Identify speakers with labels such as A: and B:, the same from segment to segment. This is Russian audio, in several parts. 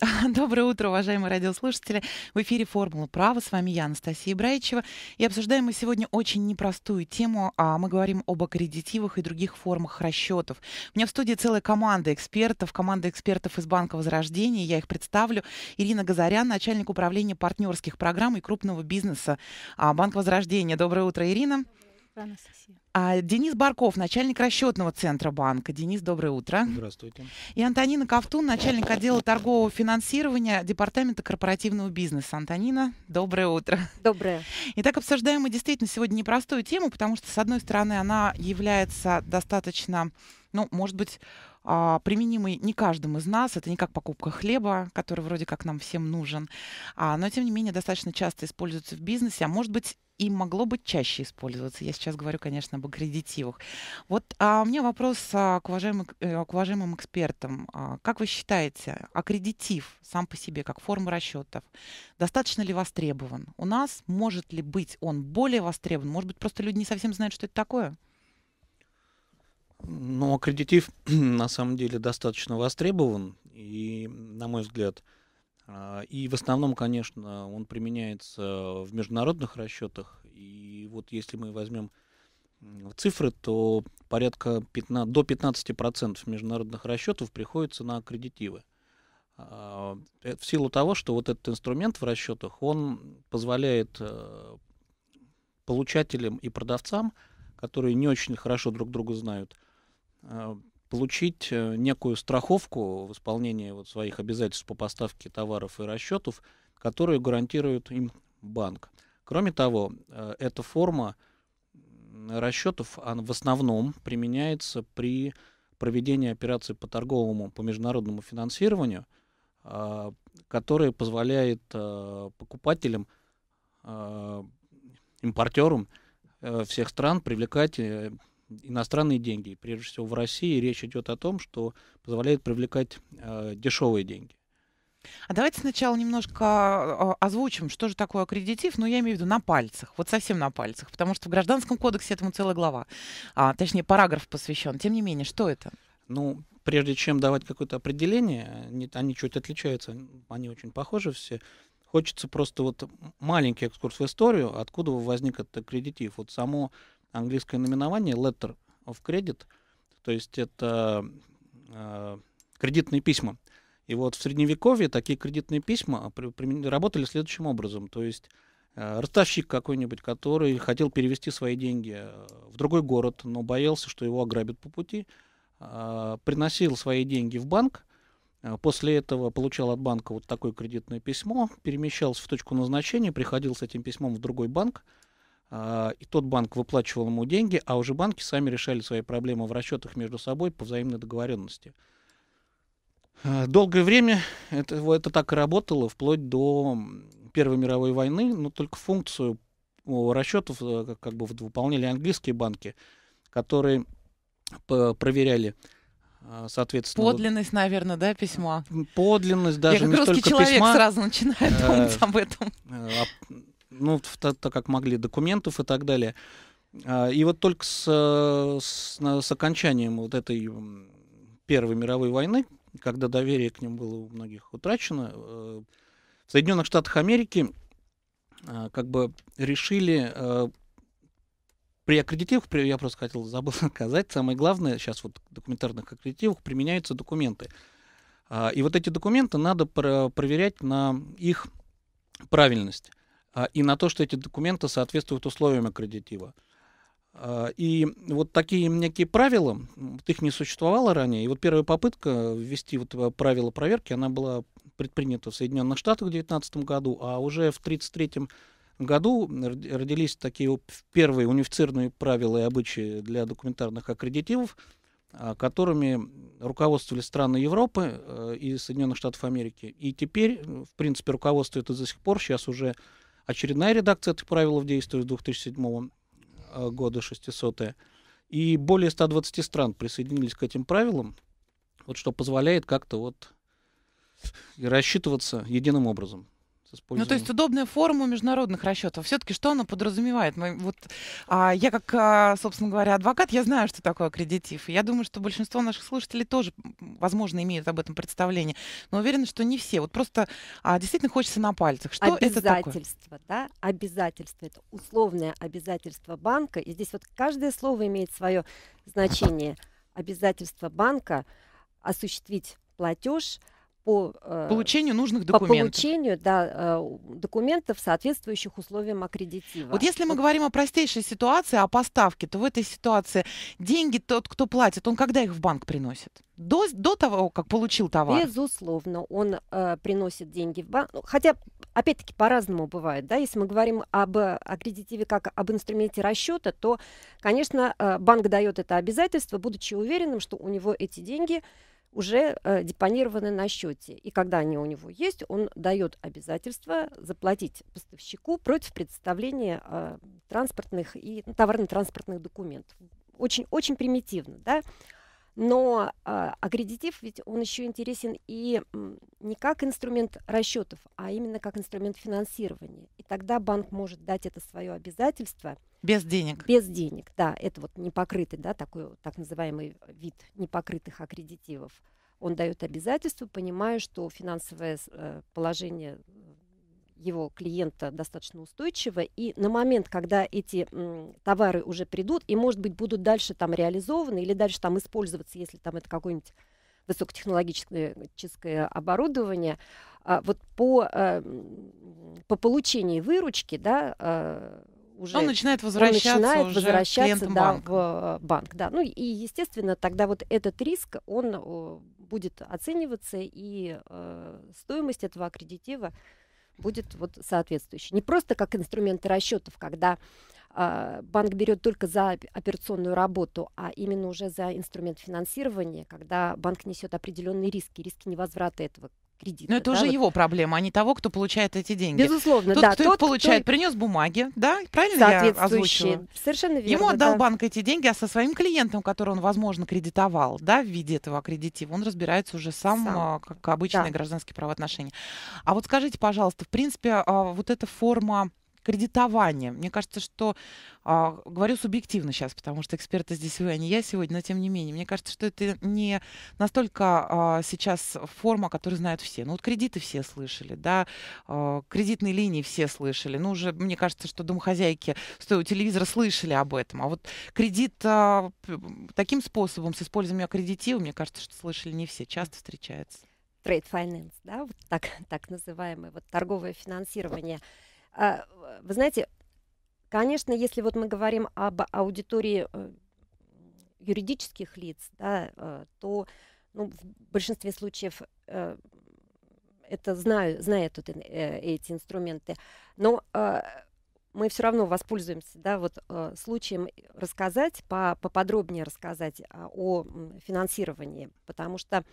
A: Доброе утро, уважаемые радиослушатели. В эфире «Формула права». С вами я, Анастасия Браичева. И обсуждаем мы сегодня очень непростую тему. А мы говорим об аккредитивах и других формах расчетов. У меня в студии целая команда экспертов. Команда экспертов из Банка Возрождения. Я их представлю. Ирина Газарян, начальник управления партнерских программ и крупного бизнеса а, Банка Возрождения. Доброе утро, Ирина.
B: Анастасия.
A: А Денис Барков, начальник расчетного центра банка. Денис, доброе утро. Здравствуйте. И Антонина Ковтун, начальник отдела торгового финансирования Департамента корпоративного бизнеса. Антонина, доброе утро. Доброе. Итак, обсуждаем мы действительно сегодня непростую тему, потому что, с одной стороны, она является достаточно, ну, может быть, а, применимый не каждым из нас. Это не как покупка хлеба, который вроде как нам всем нужен, а, но тем не менее достаточно часто используется в бизнесе, а может быть и могло бы чаще использоваться. Я сейчас говорю, конечно, об аккредитивах. Вот а у меня вопрос а, к, уважаемым, а, к уважаемым экспертам. А, как вы считаете, аккредитив сам по себе, как форма расчетов, достаточно ли востребован? У нас может ли быть он более востребован? Может быть, просто люди не совсем знают, что это такое?
C: Но ну, аккредитив на самом деле достаточно востребован, и, на мой взгляд, а, и в основном, конечно, он применяется в международных расчетах. И вот если мы возьмем цифры, то порядка 15, до 15% международных расчетов приходится на аккредитивы. А, э, в силу того, что вот этот инструмент в расчетах, он позволяет э, получателям и продавцам, которые не очень хорошо друг друга знают, а, получить э, некую страховку в исполнении вот своих обязательств по поставке товаров и расчетов, которые гарантирует им банк. Кроме того, э, эта форма расчетов она в основном применяется при проведении операций по торговому, по международному финансированию, а, которая позволяет а, покупателям, импортерам э, всех стран привлекать иностранные деньги. Прежде всего в России речь идет о том, что позволяет привлекать э, дешевые деньги.
A: А давайте сначала немножко э, озвучим, что же такое аккредитив, но ну, я имею в виду на пальцах, вот совсем на пальцах, потому что в Гражданском кодексе этому целая глава, а, точнее параграф посвящен. Тем не менее, что это? Ну, прежде чем давать какое-то определение, не, они чуть отличаются,
C: они очень похожи все, хочется просто вот маленький экскурс в историю, откуда возник этот аккредитив. Вот само английское наименование letter of credit, то есть это э, кредитные письма. И вот в средневековье такие кредитные письма работали следующим образом. То есть э, ростовщик какой-нибудь, который хотел перевести свои деньги э, в другой город, но боялся, что его ограбят по пути, э, приносил свои деньги в банк, э, После этого получал от банка вот такое кредитное письмо, перемещался в точку назначения, приходил с этим письмом в другой банк, а, и тот банк выплачивал ему деньги, а уже банки сами решали свои проблемы в расчетах между собой по взаимной договоренности. А, долгое время это, это так и работало, вплоть до Первой мировой войны, но только функцию расчетов э, как бы выполняли английские банки, которые проверяли а, соответственно.
A: Подлинность, наверное, да, письма? Подлинность даже Я как не русский человек письма, сразу начинает э, думать об этом.
C: Э, ну, так, как могли, документов и так далее. А, и вот только с, с, с окончанием вот этой Первой мировой войны, когда доверие к ним было у многих утрачено, э, в Соединенных Штатах Америки а, как бы решили э, при аккредитивах, я просто хотел, забыл сказать, самое главное, сейчас вот в документарных аккредитивах применяются документы. А, и вот эти документы надо проверять на их правильность. А, и на то, что эти документы соответствуют условиям аккредитива. А, и вот такие некие правила, вот их не существовало ранее. И вот первая попытка ввести вот э, правила проверки, она была предпринята в Соединенных Штатах в 2019 году, а уже в 1933 году родились такие первые унифицированные правила и обычаи для документарных аккредитивов, а, которыми руководствовали страны Европы э, и Соединенных Штатов Америки. И теперь, э, в принципе, руководство это до сих пор, сейчас уже очередная редакция этих правил в действует с 2007 года, 600 -е. И более 120 стран присоединились к этим правилам, вот что позволяет как-то вот и рассчитываться единым образом.
A: Ну, то есть удобная форма международных расчетов. Все-таки что она подразумевает? Мы, вот, а, я, как, а, собственно говоря, адвокат, я знаю, что такое аккредитив. я думаю, что большинство наших слушателей тоже, возможно, имеют об этом представление. Но уверена, что не все. Вот просто а, действительно хочется на пальцах. Что это такое?
D: Обязательство, да? Обязательство. Это условное обязательство банка. И здесь вот каждое слово имеет свое значение. Обязательство банка осуществить платеж – по э, получению нужных документов. По получению да, э, документов, соответствующих условиям аккредитива. Вот если мы
A: говорим о простейшей ситуации, о поставке, то в этой ситуации деньги тот, кто платит, он когда их в банк приносит? До, до того, как получил товар?
D: Безусловно, он э, приносит деньги в банк. Ну, хотя, опять-таки, по-разному бывает. Да? Если мы говорим об аккредитиве как об инструменте расчета, то, конечно, э, банк дает это обязательство, будучи уверенным, что у него эти деньги уже э, депонированы на счете. И когда они у него есть, он дает обязательство заплатить поставщику против предоставления э, транспортных и ну, товарно-транспортных документов. Очень, очень примитивно, да. Но э, аккредитив ведь он еще интересен и не как инструмент расчетов, а именно как инструмент финансирования. И тогда банк может дать это свое обязательство – без денег. Без денег, да. Это вот непокрытый, да, такой так называемый вид непокрытых аккредитивов. Он дает обязательства, понимая, что финансовое э, положение э, его клиента достаточно устойчиво, и на момент, когда эти товары уже придут, и, может быть, будут дальше там реализованы или дальше там использоваться, если там это какое-нибудь высокотехнологическое оборудование, а вот по, э, по получении выручки, да, уже... Он начинает возвращаться, он начинает уже возвращаться да, банка. в э, банк. Да. Ну и, естественно, тогда вот этот риск, он будет оцениваться, и э, стоимость этого аккредитива будет вот соответствующей. Не просто как инструменты расчетов, когда э, банк берет только за операционную работу, а именно уже за инструмент финансирования, когда банк несет определенные риски, риски невозврата этого кредит. Но это да, уже вот.
A: его проблема, а не того, кто получает эти деньги. Безусловно, тот, да. Кто тот, их получает, кто... принес бумаги, да, правильно я озвучила?
D: Совершенно верно. Ему отдал да.
A: банк эти деньги, а со своим клиентом, который он, возможно, кредитовал, да, в виде этого аккредитива, он разбирается уже сам, сам. А, как обычные да. гражданские правоотношения. А вот скажите, пожалуйста, в принципе, а, вот эта форма кредитования. Мне кажется, что а, говорю субъективно сейчас, потому что эксперты здесь вы, а не я сегодня, но тем не менее, мне кажется, что это не настолько а, сейчас форма, которую знают все. Ну вот кредиты все слышали, да, а, кредитные линии все слышали. Ну уже, мне кажется, что домохозяйки, стоя у телевизора, слышали об этом. А вот кредит а, таким способом, с использованием аккредитива, мне кажется, что слышали не все, часто встречается.
D: Trade finance, да, вот так, так называемое, вот торговое финансирование – а, вы знаете, конечно, если вот мы говорим об аудитории э, юридических лиц, да, э, то ну, в большинстве случаев э, это знаю, знают вот, эти инструменты. Но мы все равно воспользуемся да, вот, случаем рассказать, по, поподробнее рассказать а, о, финансировании, потому что,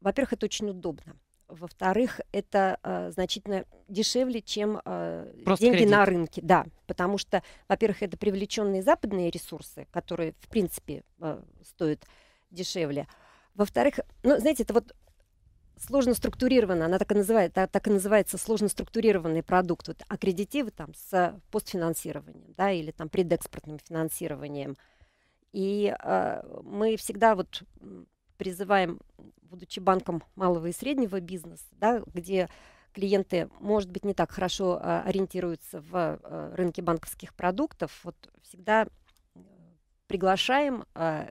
D: во-первых, это очень удобно. Во-вторых, это э, значительно дешевле, чем э, деньги кредит. на рынке. Да, потому что, во-первых, это привлеченные западные ресурсы, которые, в принципе, э, стоят дешевле. Во-вторых, ну, знаете, это вот сложно структурировано, она так и, называет, так, так и называется сложно структурированный продукт, вот аккредитивы там с постфинансированием, да, или там предэкспортным финансированием. И э, мы всегда вот призываем, будучи банком малого и среднего бизнеса, да, где клиенты, может быть, не так хорошо а, ориентируются в а, рынке банковских продуктов, вот всегда э, приглашаем а,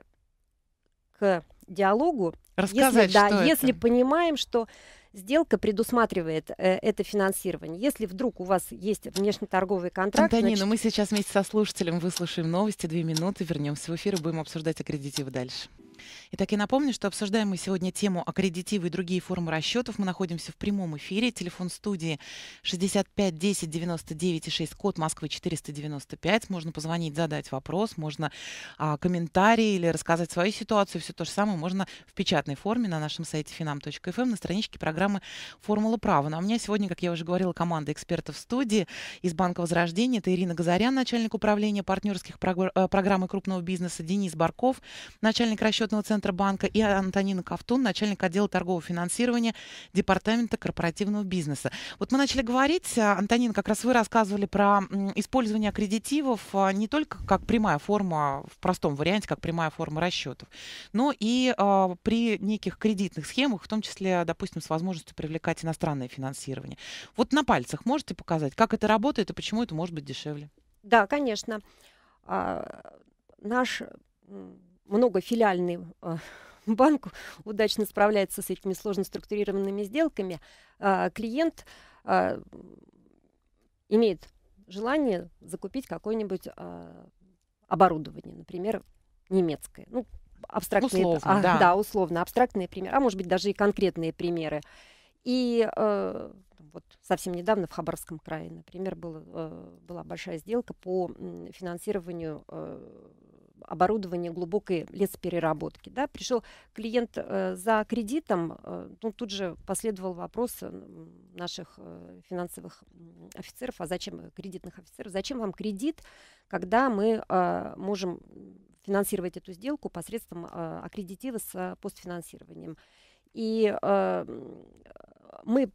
D: к диалогу, Рассказать, если, да, что если понимаем, что сделка предусматривает э, это финансирование. Если вдруг у вас есть внешнеторговый контракт... Антонина, значит...
A: мы сейчас вместе со слушателем выслушаем новости, две минуты, вернемся в эфир и будем обсуждать аккредитивы дальше. Итак, я напомню, что обсуждаем мы сегодня тему аккредитивы и другие формы расчетов. Мы находимся в прямом эфире. Телефон студии 65 10 99 6, код Москвы 495. Можно позвонить, задать вопрос, можно а, комментарий или рассказать свою ситуацию. Все то же самое можно в печатной форме на нашем сайте finam.fm эм, на страничке программы «Формула права». Ну, а у меня сегодня, как я уже говорила, команда экспертов студии из Банка Возрождения. Это Ирина Газарян, начальник управления партнерских э, программ и крупного бизнеса, Денис Барков, начальник расчетного центра Центробанка, и Антонина Ковтун, начальник отдела торгового финансирования Департамента корпоративного бизнеса. Вот мы начали говорить, э, Антонина, как раз вы рассказывали про использование аккредитивов э, не только как прямая форма, в простом варианте, как прямая форма расчетов, но и э, при неких кредитных схемах, в том числе, допустим, с возможностью привлекать иностранное финансирование. Вот на пальцах можете показать, как это работает и почему это может быть дешевле?
D: Да, конечно. А, наш многофилиальный а, банк удачно справляется с этими сложно структурированными сделками, а, клиент а, имеет желание закупить какое-нибудь оборудование, например, немецкое. Ну, абстрактные, условно, а, да. да, условно абстрактные примеры, а может быть даже и конкретные примеры. И э, вот совсем недавно в Хабаровском крае, например, было, э, была большая сделка по финансированию оборудование глубокой лесопереработки. Да? Пришел клиент э, за кредитом, э, ну, тут же последовал вопрос э, наших э, финансовых офицеров, а зачем э, кредитных офицеров, зачем вам кредит, когда мы э, можем финансировать эту сделку посредством э, аккредитива с э, постфинансированием. И э, э мы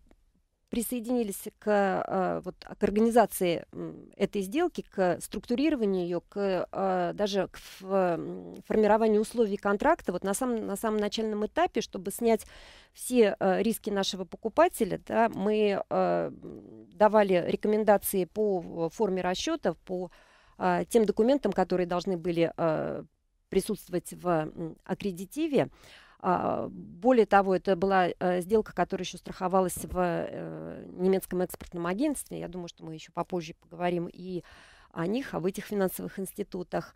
D: присоединились к, а, вот, к организации этой сделки, к структурированию ее, к, а, даже к формированию условий контракта вот на, самом, на самом начальном этапе, чтобы снять все а, риски нашего покупателя, да, мы давали рекомендации по форме расчетов, по тем документам, которые должны были присутствовать в аккредитиве. А, более того, это была э, сделка, которая еще страховалась в э, немецком экспортном агентстве. Я думаю, что мы еще попозже поговорим и о них, об этих финансовых институтах.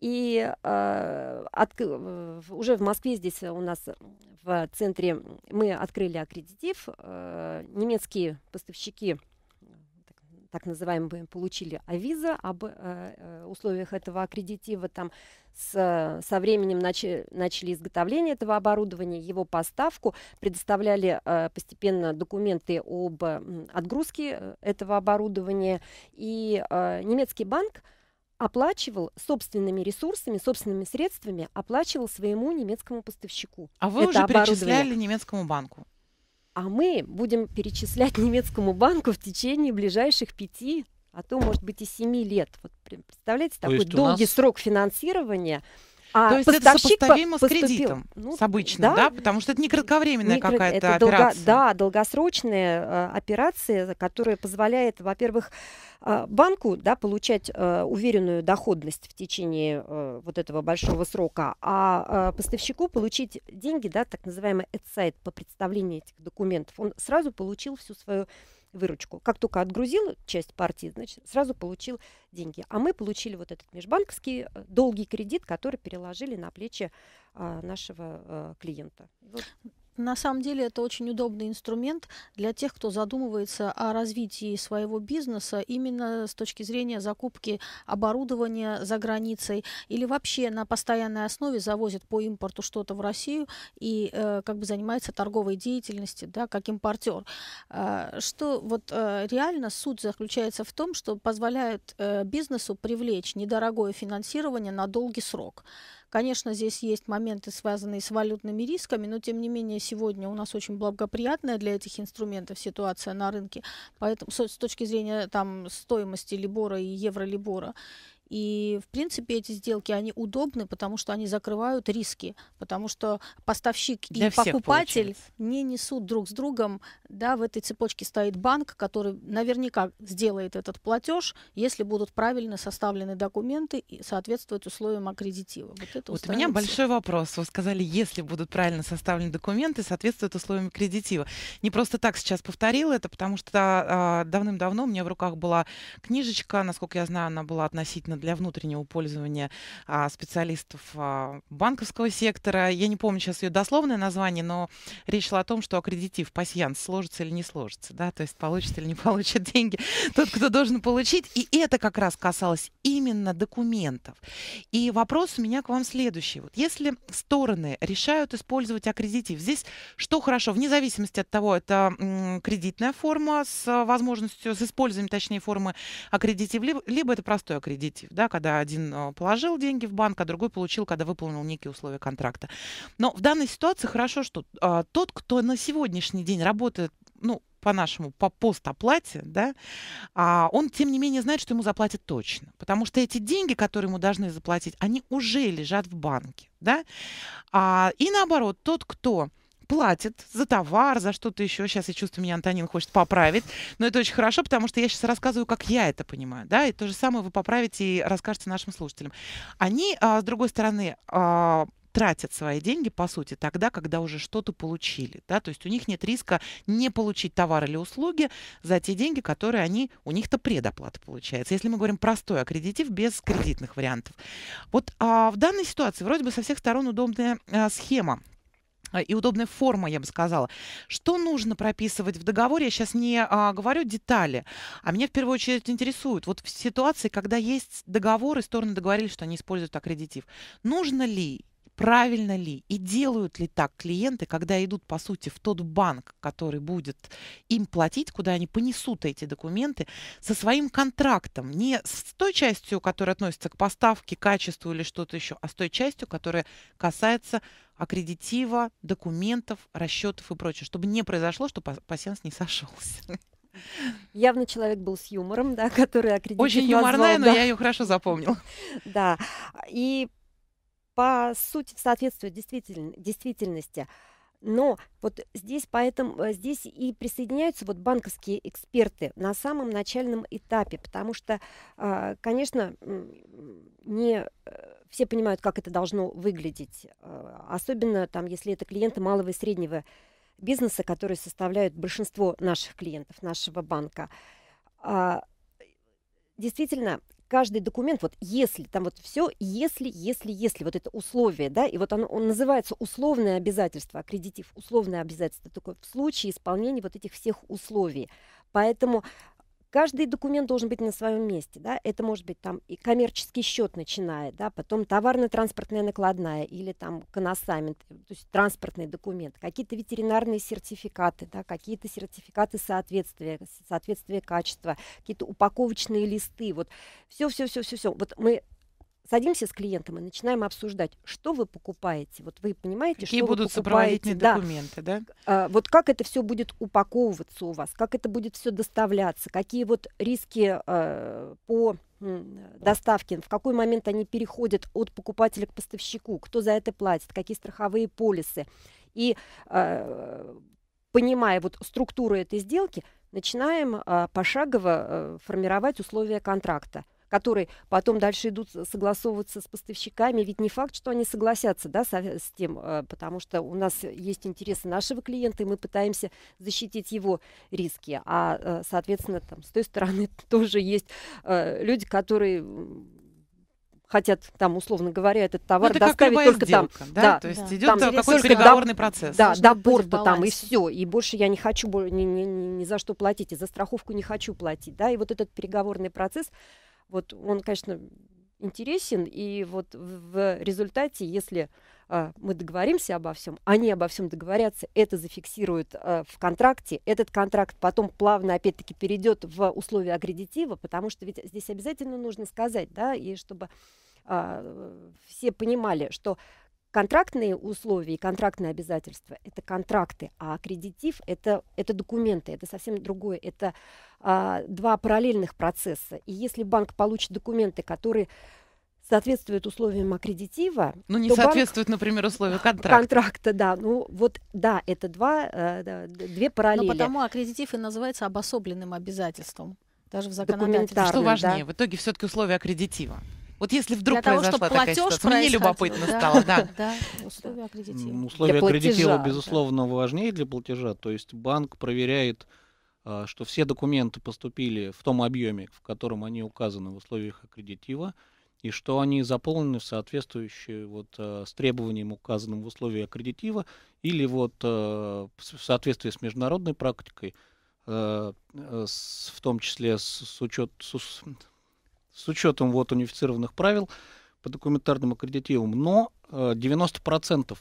D: И э, от, уже в Москве здесь у нас э, в центре мы открыли аккредитив. Э, немецкие поставщики так называемые, получили авиза об э, э, условиях этого аккредитива, там с, э, со временем начали, начали изготовление этого оборудования, его поставку, предоставляли э, постепенно документы об отгрузке э, этого оборудования, и э, немецкий банк оплачивал собственными ресурсами, собственными средствами, оплачивал своему немецкому поставщику. А вы это уже перечисляли немецкому банку? а мы будем перечислять немецкому банку в течение ближайших пяти, а то, может быть, и семи лет. Вот представляете, такой долгий нас... срок финансирования – а То есть это сопоставимо по- с кредитом, ну, с
A: обычным, да? да? Потому что это не кратковременная не какая-то операция. Долго,
D: да, долгосрочные э, операции, которые позволяют, во-первых, э, банку да, получать э, уверенную доходность в течение э, вот этого большого срока, а э, поставщику получить деньги, да, так называемый эдсайт по представлению этих документов. Он сразу получил всю свою выручку. Как только отгрузил часть партии, значит, сразу получил деньги. А мы получили вот этот межбанковский э, долгий кредит, который переложили на плечи а, нашего э, клиента. Вот.
B: На самом деле это очень удобный инструмент для тех, кто задумывается о развитии своего бизнеса именно с точки зрения закупки оборудования за границей или вообще на постоянной основе завозит по импорту что-то в Россию и э, как бы занимается торговой деятельностью, да, как импортер. Э, что вот э, реально суть заключается в том, что позволяет э, бизнесу привлечь недорогое финансирование на долгий срок. Конечно, здесь есть моменты, связанные с валютными рисками, но тем не менее сегодня у нас очень благоприятная для этих инструментов ситуация на рынке. Поэтому с точки зрения там, стоимости Либора и евро-Либора. И, в принципе, эти сделки, они удобны, потому что они закрывают риски, потому что поставщик Для и покупатель получается. не несут друг с другом. Да, в этой цепочке стоит банк, который наверняка сделает этот платеж, если будут правильно составлены документы и соответствуют условиям аккредитива. Вот, это вот у меня большой
A: вопрос. Вы сказали, если будут правильно составлены документы, соответствуют условиям аккредитива. Не просто так сейчас повторила это, потому что а, а, давным-давно у меня в руках была книжечка, насколько я знаю, она была относительно для внутреннего пользования а, специалистов а, банковского сектора. Я не помню сейчас ее дословное название, но речь шла о том, что аккредитив, пассианс сложится или не сложится, да, то есть получит или не получит деньги тот, кто должен получить. И это как раз касалось именно документов. И вопрос у меня к вам следующий. Вот если стороны решают использовать аккредитив, здесь что хорошо, вне зависимости от того, это м, кредитная форма с возможностью, с использованием, точнее, формы аккредитив, либо, либо это простой аккредитив, случаев, да, когда один э, положил деньги в банк, а другой получил, когда выполнил некие условия контракта. Но в данной ситуации хорошо, что а, тот, кто на сегодняшний день работает, ну, по-нашему, по постоплате, да, а он, тем не менее, знает, что ему заплатят точно. Потому что эти деньги, которые ему должны заплатить, они уже лежат в банке. Да? А, и наоборот, тот, кто платит за товар, за что-то еще. Сейчас я чувствую, меня Антонин хочет поправить. Но это очень хорошо, потому что я сейчас рассказываю, как я это понимаю. Да? И то же самое вы поправите и расскажете нашим слушателям. Они, а, с другой стороны, а, тратят свои деньги, по сути, тогда, когда уже что-то получили. Да? То есть у них нет риска не получить товар или услуги за те деньги, которые они... У них-то предоплата получается. Если мы говорим простой аккредитив без кредитных вариантов. Вот а, в данной ситуации вроде бы со всех сторон удобная а, схема а, и удобная форма, я бы сказала. Что нужно прописывать в договоре? Я сейчас не а, говорю детали, а меня в первую очередь интересует. Вот в ситуации, когда есть договор, и стороны договорились, что они используют аккредитив, нужно ли правильно ли и делают ли так клиенты, когда идут, по сути, в тот банк, который будет им платить, куда они понесут эти документы, со своим контрактом, не с той частью, которая относится к поставке, качеству или что-то еще, а с той частью, которая касается аккредитива, документов, расчетов и прочее, чтобы не произошло, что пассианс не сошелся.
D: Явно человек был с юмором, да, который аккредитив Очень юморная, назвал, но да. я ее хорошо запомнила. Да, и по сути соответствует действитель, действительности. Но вот здесь, поэтому, э, здесь и присоединяются вот банковские эксперты на самом начальном этапе, потому что, а, конечно, не э, все понимают, как это должно выглядеть, а, особенно там, если это клиенты малого и среднего бизнеса, которые составляют большинство наших клиентов, нашего банка. А, действительно, каждый документ, вот если, там вот все, если, если, если, вот это условие, да, и вот оно он называется условное обязательство, аккредитив, условное обязательство, такое в случае исполнения вот этих всех условий. Поэтому Каждый документ должен быть на своем месте. Да? Это может быть там и коммерческий счет начинает, да? потом товарно-транспортная накладная или там коносамент, э, то есть транспортный документ, какие-то ветеринарные сертификаты, да? какие-то сертификаты соответствия, соответствия качества, какие-то упаковочные листы. Вот все, все-все-все-все. Вот мы садимся с клиентом и начинаем обсуждать, что вы покупаете. Вот вы понимаете, Какие что будут вы покупаете. Да. документы, да? А, вот как это все будет упаковываться у вас, как это будет все доставляться, какие вот риски э, по доставки, в какой момент они переходят от покупателя к поставщику, кто за это платит, какие страховые полисы. И э, понимая вот структуру этой сделки, начинаем э, пошагово э, формировать условия контракта которые потом дальше идут согласовываться с поставщиками. Ведь не факт, что они согласятся да, со, с тем, э, потому что у нас есть интересы нашего клиента, и мы пытаемся защитить его риски. А, э, соответственно, там, с той стороны тоже есть э, люди, которые хотят там, условно говоря, этот ну, товар ну, это доставить только сделка, там. Да? да, то есть да. идет какой-то переговорный до, процесс. Да, Нужно до борта там и все. И больше я не хочу ни, ни, ни, ни за что платить, и за страховку не хочу платить. Да? И вот этот переговорный процесс вот он, конечно, интересен, и вот в результате, если а, мы договоримся обо всем, они обо всем договорятся, это зафиксируют э, в контракте, этот контракт потом плавно опять-таки перейдет в условия аккредитива, потому что ведь здесь обязательно нужно сказать, да, и чтобы э, все понимали, что контрактные условия и контрактные обязательства – это контракты, а аккредитив это, – это документы, это совсем другое, это а, два параллельных процесса. И если банк получит документы, которые соответствуют условиям аккредитива. Ну, не соответствует,
A: банк... например,
B: условиям контракта. Контракта,
D: да. Ну, вот, да, это два, э, две параллели. Но потому
B: аккредитив и называется обособленным обязательством. Даже в законодательстве. Что важнее, да. в итоге все-таки
A: условия аккредитива. Вот если вдруг Для произошла того, такая ситуация, мне ну, любопытно стало. Да.
D: условия аккредитива. Ну, безусловно,
C: важнее для платежа. То есть банк проверяет, а, что все документы поступили в том объеме, в котором они указаны в условиях аккредитива, и что они заполнены в соответствующие вот, а, с требованием, указанным в условиях аккредитива, или вот а, в соответствии с международной практикой, в том числе с, с учет с учетом вот унифицированных правил по документарным аккредитивам. Но 90% э,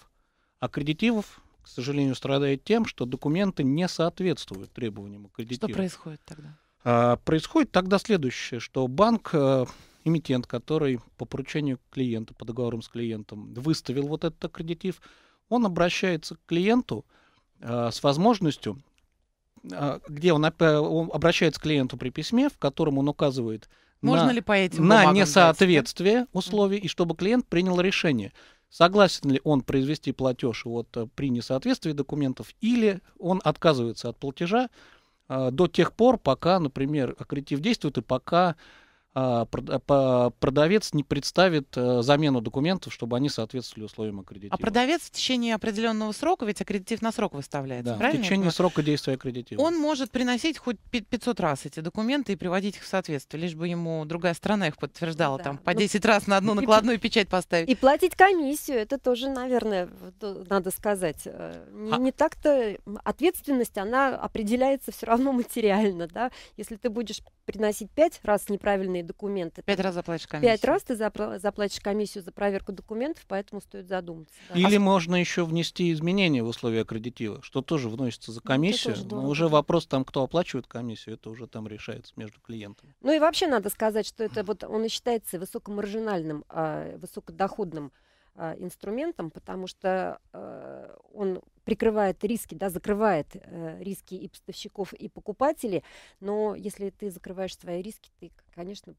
C: аккредитивов, к сожалению, страдает тем, что документы не соответствуют требованиям аккредитива. Что происходит тогда? А, происходит тогда следующее, что банк, э, эмитент, который по поручению клиента, по договорам с клиентом выставил вот этот аккредитив, он обращается к клиенту э, с возможностью, где он обращается к клиенту при письме, в котором он указывает – можно на, ли по этим на несоответствие дать? условий и чтобы клиент принял решение, согласен ли он произвести платеж вот э, при несоответствии документов или он отказывается от платежа э, до тех пор, пока, например, аккредитив действует и пока а, а, продавец не представит э, замену документов, чтобы они соответствовали условиям аккредитива. А
A: продавец в течение определенного срока, ведь аккредитив на срок выставляется, да, правильно? в течение
C: срока действия аккредитива.
A: Он может приносить хоть 500 раз эти документы и приводить их в соответствие, лишь бы ему другая страна их подтверждала, да. там по ну, раз на одну накладную и, печать поставить. И
D: платить комиссию, это тоже, наверное, э, надо сказать. Э, не, а... не так-то ответственность, она определяется все равно материально, да? Если ты будешь приносить 5 раз неправильные проверенные документы. Пять раз заплатишь комиссию. Пять раз ты запла- заплатишь комиссию за проверку документов, поэтому стоит задуматься. Да. Или а...
C: можно еще внести изменения в условия аккредитива, что тоже вносится за ну, комиссию. Это но уже вопрос там, кто оплачивает комиссию, это уже там решается между клиентами.
D: Ну и вообще надо сказать, что это вот он считается высокомаржинальным, а, высокодоходным а, инструментом, потому что а, он прикрывает риски, да, закрывает э, риски и поставщиков, и покупателей, но если ты закрываешь свои риски, ты конечно,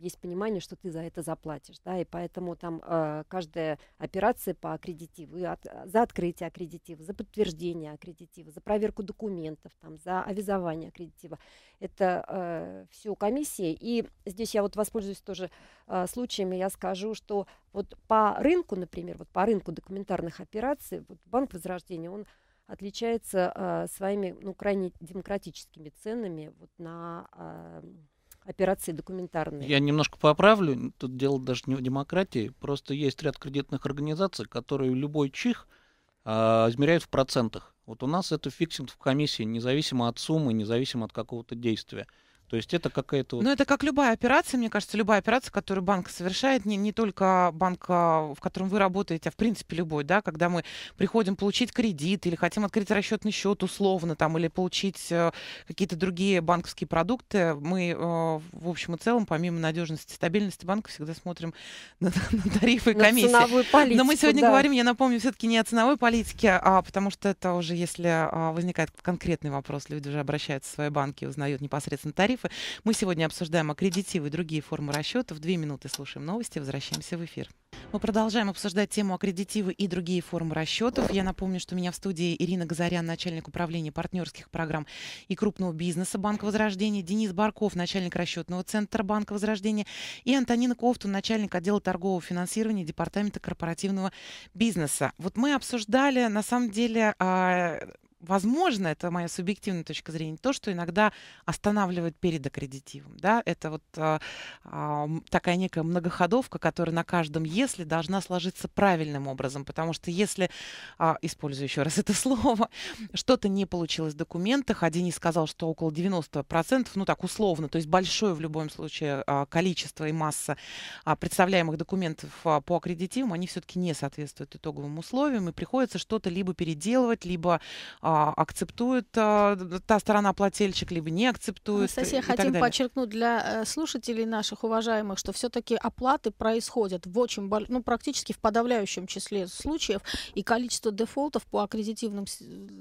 D: есть понимание, что ты за это заплатишь, да, и поэтому там э, каждая операция по аккредитиву, от, а, за открытие аккредитива, за подтверждение аккредитива, за проверку документов, там, за авизование аккредитива, это э, а, все комиссия, и здесь я вот воспользуюсь тоже э, случаями, я скажу, что вот по рынку, например, вот по рынку документарных операций, вот Банк Возрождения, он отличается э, своими, ну, крайне демократическими ценами вот на... Э, операции документарные. Я немножко
C: поправлю. Тут дело даже не в демократии. Просто есть ряд кредитных организаций, которые любой чих э, измеряют в процентах. Вот у нас это фиксинг в комиссии, независимо от суммы, независимо от какого-то действия. То есть это какая-то... Вот... Ну,
A: это как любая операция, мне кажется, любая операция, которую банк совершает, не, не только банк, а, в котором вы работаете, а в принципе любой, да, когда мы приходим получить кредит или хотим открыть расчетный счет условно, там, или получить э, какие-то другие банковские продукты, мы, э, в общем и целом, помимо надежности и стабильности банка, всегда смотрим на, на тарифы и комиссии. На ценовую политику, Но мы сегодня да. говорим, я напомню, все-таки не о ценовой политике, а потому что это уже, если а, возникает конкретный вопрос, люди уже обращаются в свои банки и узнают непосредственно тариф, тарифы. Мы сегодня обсуждаем аккредитивы и другие формы расчетов. Две минуты слушаем новости, возвращаемся в эфир. Мы продолжаем обсуждать тему аккредитивы и другие формы расчетов. Я напомню, что у меня в студии Ирина Газарян, начальник управления партнерских программ и крупного бизнеса Банка Возрождения, Денис Барков, начальник расчетного центра Банка Возрождения и Антонина Кофту, начальник отдела торгового финансирования Департамента корпоративного бизнеса. Вот мы обсуждали, на самом деле, а, возможно, это моя субъективная точка зрения, то, что иногда останавливает перед аккредитивом. Да? Это вот э, а, а, такая некая многоходовка, которая на каждом «если» должна сложиться правильным образом, потому что если, а, использую еще раз это слово, что-то не получилось в документах, а Денис сказал, что около 90%, ну так условно, то есть большое в любом случае а, количество и масса а, представляемых документов а, по аккредитивам, они все-таки не соответствуют итоговым условиям, и приходится что-то либо переделывать, либо а, акцептует а, та сторона плательщик, либо не акцептует. Кстати, я хотим подчеркнуть
B: для э, слушателей наших уважаемых, что все-таки оплаты происходят в очень, ну, практически в подавляющем числе случаев, и количество дефолтов по аккредитивным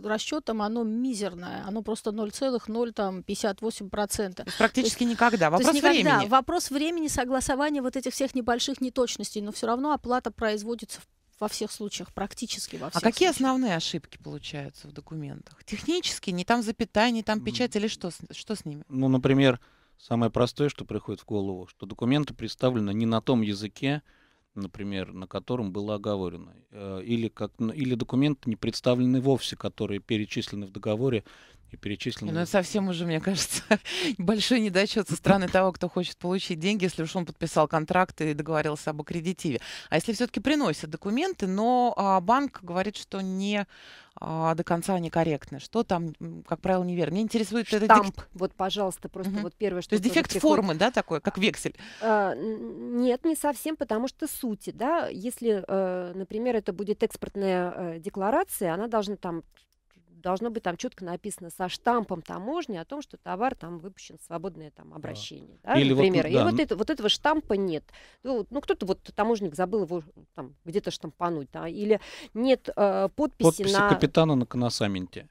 B: расчетам, оно мизерное, оно просто 0,058%.
A: Практически есть, никогда. Вопрос есть никогда. времени.
B: Вопрос времени согласования вот этих всех небольших неточностей, но все равно оплата производится в во всех случаях, практически во а всех. А какие случаях.
A: основные ошибки получаются в документах? Технические, не там запятая, не там печать mm. или что, что с ними?
C: Ну, например, самое простое, что приходит в голову, что документы представлены не на том языке, например, на котором было оговорено, э, или, как, или документы не представлены вовсе, которые перечислены в договоре и перечислены. Ну, это
A: совсем уже, мне кажется, большой недочет со стороны того, кто хочет получить деньги, если уж он подписал контракт и договорился об аккредитиве. А если все-таки приносят документы, но а, банк говорит, что не а, до конца некорректно, что там, как правило, неверно. Меня интересует Штамп. это дефект.
D: Вот, пожалуйста, просто угу. вот первое, что... То есть дефект приходит... формы,
A: да, такой, как вексель?
D: А, нет, не совсем, потому что сути, да, если, э, например, это будет экспортная э, декларация, она должна там должно быть там четко написано со штампом таможни о том, что товар там выпущен в свободное там обращение, да. Да, Или например. Вот, да. И вот, это, вот этого штампа нет. Ну, ну кто-то вот таможник забыл его там где-то штампануть, да. Или нет э, подписи, подписи на...
C: капитана на коносаменте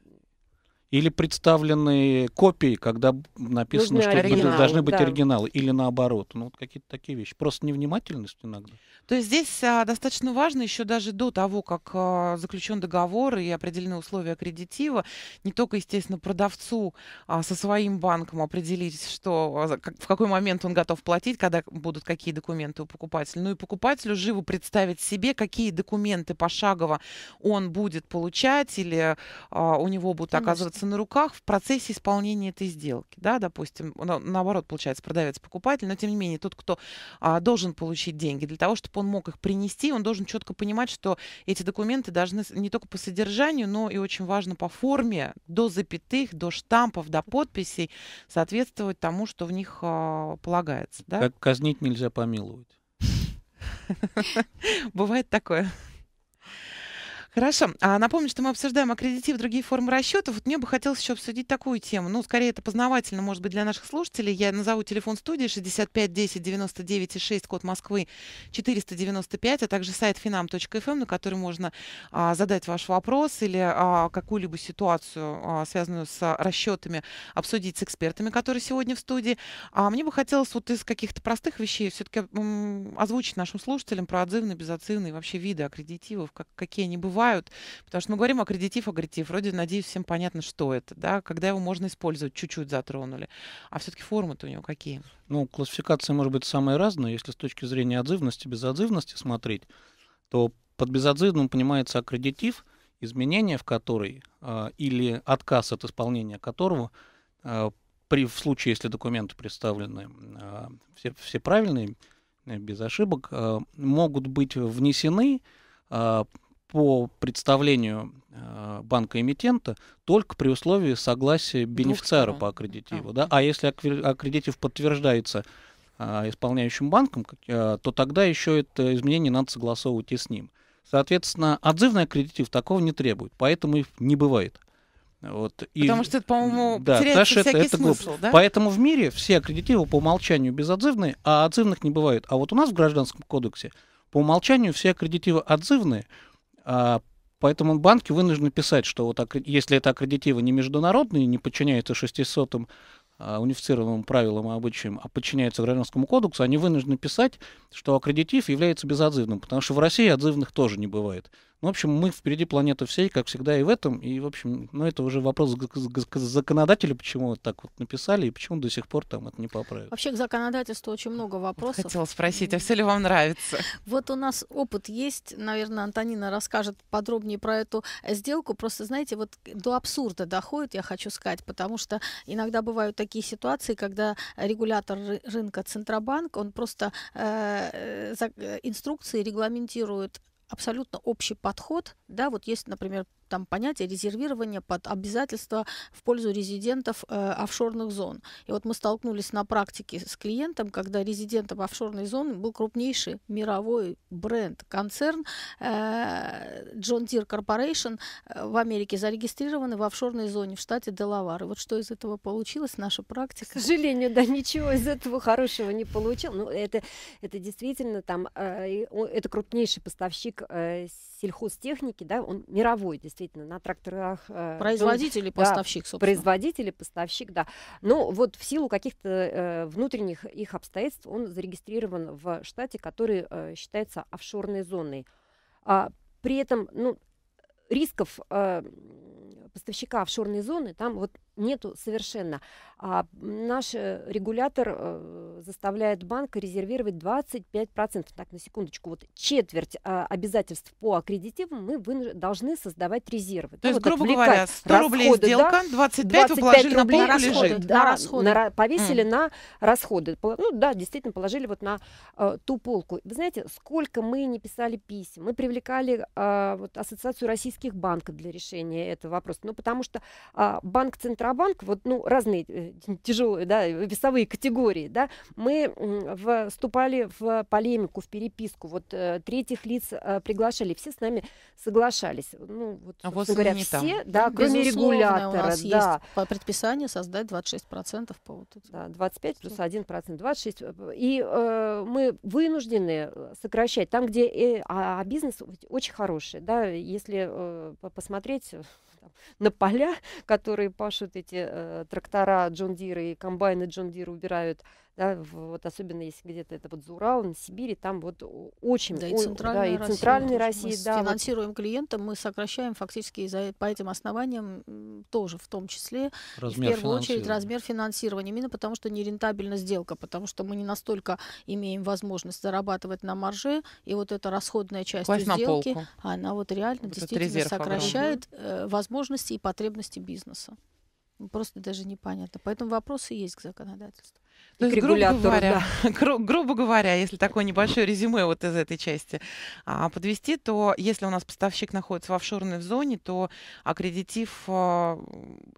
C: или представлены копии, когда написано, Нужны что оригиналы, должны быть да. оригиналы, или наоборот. Ну, вот какие-то
A: такие вещи. Просто невнимательность иногда. То есть здесь а, достаточно важно еще даже до того, как а, заключен договор и определены условия кредитива, не только, естественно, продавцу а, со своим банком определить, что а, как, в какой момент он готов платить, когда будут какие документы у покупателя, ну и покупателю живо представить себе, какие документы пошагово он будет получать или а, у него будут оказываться держаться на руках в процессе исполнения этой сделки. Да, допустим, наоборот, получается, продавец-покупатель, но тем не менее, тот, кто а, должен получить деньги, для того, чтобы он мог их принести, он должен четко понимать, что эти документы должны не только по содержанию, но и очень важно по форме, до запятых, до штампов, до подписей соответствовать тому, что в них а, полагается. Да? Как
C: казнить нельзя
A: помиловать. Бывает такое. Хорошо. А напомню, что мы обсуждаем аккредитив, другие формы расчетов. Вот мне бы хотелось еще обсудить такую тему. Ну, скорее, это познавательно, может быть, для наших слушателей. Я назову телефон студии 65 10 99 6, код Москвы 495, а также сайт finam.fm, эм, на который можно а, задать ваш вопрос или а, какую-либо ситуацию, а, связанную с расчетами, обсудить с экспертами, которые сегодня в студии. А мне бы хотелось вот из каких-то простых вещей все-таки озвучить нашим слушателям про отзывные, безотзывные вообще виды аккредитивов, как, какие они бывают бывают, потому что мы говорим аккредитив, аккредитив. Вроде, надеюсь, всем понятно, что это, да, когда его можно использовать, чуть-чуть затронули. А все-таки формы-то у него какие?
C: Ну, классификации, может быть, самые разные. Если с точки зрения отзывности, безотзывности смотреть, то под безотзывным понимается аккредитив, изменение в который э, или отказ от исполнения которого э, при, в случае, если документы представлены э, все, все правильные, без ошибок, могут быть внесены по представлению э, банка-эмитента только при условии согласия бенефициара по аккредитиву. Да? А если аккредитив подтверждается э, исполняющим банком, э, то тогда еще это изменение надо согласовывать и с ним. Соответственно, отзывный аккредитив такого не требует, поэтому их не бывает. Вот. И, Потому что
A: это, по-моему, да, теряется всякий это, это смысл, глупо. да? Поэтому
C: в мире все аккредитивы по умолчанию безотзывные, а отзывных не бывает. А вот у нас в Гражданском кодексе по умолчанию все аккредитивы отзывные, а, поэтому банки вынуждены писать, что вот если это аккредитивы не международные, не подчиняются 600 а, унифицированным правилам и обычаям, а подчиняются Гражданскому кодексу, они вынуждены писать, что аккредитив является безотзывным, потому что в России отзывных тоже не бывает. Ну, в общем, мы впереди планеты всей, как всегда, и в этом. И, в общем, ну, это уже вопрос к законодателю, почему вот так вот написали, и почему до сих пор там это не поправили.
B: Вообще к законодательству очень много вопросов. Хотела спросить, а все
A: ли вам нравится?
B: Вот у нас опыт есть, наверное, Антонина расскажет подробнее про эту сделку. Просто, знаете, вот до абсурда доходит, я хочу сказать, потому что иногда бывают такие ситуации, когда регулятор рынка Центробанк, он просто э, э, э инструкции регламентирует абсолютно общий подход, да, вот есть, например, там понятие резервирования под обязательства в пользу резидентов э, офшорных зон. И вот мы столкнулись на практике с клиентом, когда резидентом офшорной зоны был крупнейший мировой бренд, концерн э, John Deere Corporation э, в Америке зарегистрированы в офшорной зоне в штате Делавар. И вот что из
D: этого получилось, наша практика? К сожалению, да, ничего из этого хорошего не получил. Ну, это, это действительно там, э, это крупнейший поставщик э, сельхозтехники, да, он мировой действительно действительно, на тракторах... Э, производитель и поставщик, да, собственно. Производитель и поставщик, да. Но ну, вот в силу каких-то э, внутренних их обстоятельств он зарегистрирован в штате, который э, считается офшорной зоной. А, при этом, ну, рисков э, поставщика офшорной зоны там вот нету совершенно. А наш э, регулятор э, заставляет банк резервировать 25%. Так, на секундочку, вот четверть э, обязательств по аккредитивам мы должны создавать резервы. То да, есть, вот грубо говоря, 100 расходы, рублей сделка, да, 25, 25 уложили рублей на полку, лежит. Да, на расходы. На, повесили mm. на расходы. Ну да, действительно, положили вот на э, ту полку. Вы знаете, сколько мы не писали писем, мы привлекали э, вот, Ассоциацию российских банков для решения этого вопроса. Ну, потому что э, банк Центральный контрабанк, вот, ну, разные э, тяжелые, да, э, весовые категории, да, мы вступали в полемику, в переписку, вот э, третьих лиц приглашали, все с нами соглашались. Ну, вот, а вот говоря, все, там. да, кроме регулятора. У нас да. есть по предписанию создать 26% по вот этому. Да, 25 плюс 1%, 26. И э, мы вынуждены сокращать там, где... Э, а, а бизнес очень хороший, да, если э, посмотреть там, на поля, которые пашут эти э, трактора Джон Диры и комбайны Джон Дира убирают да, вот особенно если где-то это вот за Уралом, Сибири, там вот очень... Да, и центральная да, Россия. И центральная Россия мы да,
B: финансируем вот... клиентам, мы сокращаем фактически за, по этим основаниям тоже, в том числе, размер в первую очередь, размер финансирования, именно потому что нерентабельна сделка, потому что мы не настолько имеем возможность зарабатывать на марже, и вот эта расходная часть Класть сделки, она вот реально вот действительно сокращает огромный. Э, возможности и потребности бизнеса. Ну, просто даже непонятно. Поэтому вопросы есть к законодательству. То есть, грубо говоря,
A: да. гру- грубо говоря, если такое небольшое резюме вот из этой части а, подвести, то если у нас поставщик находится в офшорной зоне, то аккредитив а,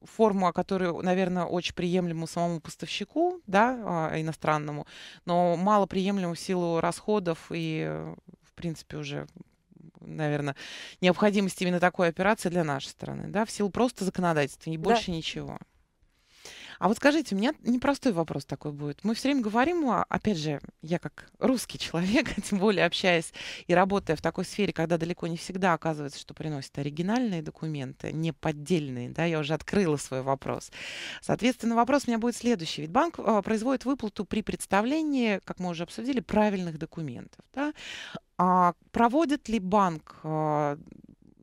A: форму, которую, наверное, очень приемлему самому поставщику, да, а, иностранному, но мало приемлему в силу расходов и, в принципе, уже наверное, необходимость именно такой операции для нашей страны, да, в силу просто законодательства, и больше ничего. А вот скажите, у меня непростой вопрос такой будет. Мы все время говорим, опять же, я как русский человек, тем более общаясь и работая в такой сфере, когда далеко не всегда оказывается, что приносят оригинальные документы, не поддельные, да, я уже открыла свой вопрос. Соответственно, вопрос у меня будет следующий. Ведь банк а, производит выплату при представлении, как мы уже обсудили, правильных документов, да, а проводит ли банк а,